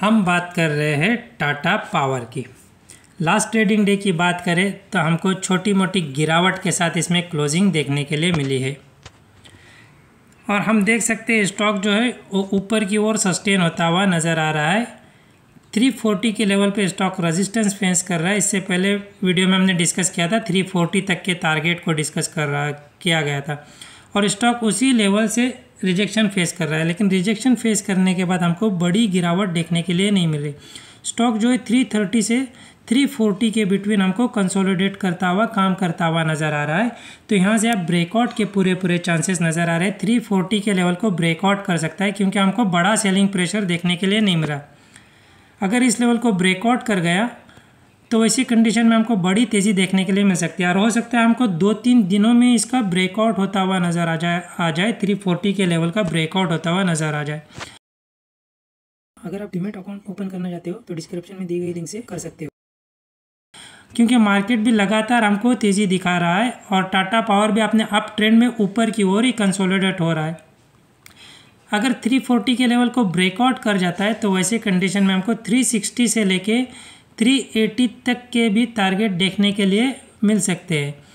हम बात कर रहे हैं टाटा पावर की लास्ट ट्रेडिंग डे की बात करें तो हमको छोटी मोटी गिरावट के साथ इसमें क्लोजिंग देखने के लिए मिली है और हम देख सकते हैं स्टॉक जो है वो ऊपर की ओर सस्टेन होता हुआ नज़र आ रहा है 340 के लेवल पे स्टॉक रेजिस्टेंस फेस कर रहा है इससे पहले वीडियो में हमने डिस्कस किया था 340 तक के टारगेट को डिस्कस कर रहा किया गया था और स्टॉक उसी लेवल से रिजेक्शन फेस कर रहा है लेकिन रिजेक्शन फेस करने के बाद हमको बड़ी गिरावट देखने के लिए नहीं मिल रही स्टॉक जो है थ्री थर्टी से थ्री फोर्टी के बिटवीन हमको कंसोलिडेट करता हुआ काम करता हुआ नज़र आ रहा है तो यहाँ से आप ब्रेकआउट के पूरे पूरे चांसेस नज़र आ रहे हैं थ्री फोर्टी के लेवल को ब्रेकआउट कर सकता है क्योंकि हमको बड़ा सेलिंग प्रेशर देखने के लिए नहीं मिला अगर इस लेवल को ब्रेकआउट कर गया तो ऐसी कंडीशन में हमको बड़ी तेज़ी देखने के लिए मिल सकती है और हो सकता है हमको दो तीन दिनों में इसका ब्रेकआउट होता हुआ नज़र आ जाए आ जाए थ्री फोर्टी के लेवल का ब्रेकआउट होता हुआ नज़र आ जाए अगर आप डिमेट अकाउंट ओपन करना चाहते हो तो डिस्क्रिप्शन में दी गई लिंक से कर सकते हो क्योंकि मार्केट भी लगातार हमको तेज़ी दिखा रहा है और टाटा पावर भी अपने अप ट्रेंड में ऊपर की ओर ही कंसोलिडेट हो रहा है अगर 340 के लेवल को ब्रेकआउट कर जाता है तो वैसे कंडीशन में हमको 360 से लेके 380 तक के भी टारगेट देखने के लिए मिल सकते हैं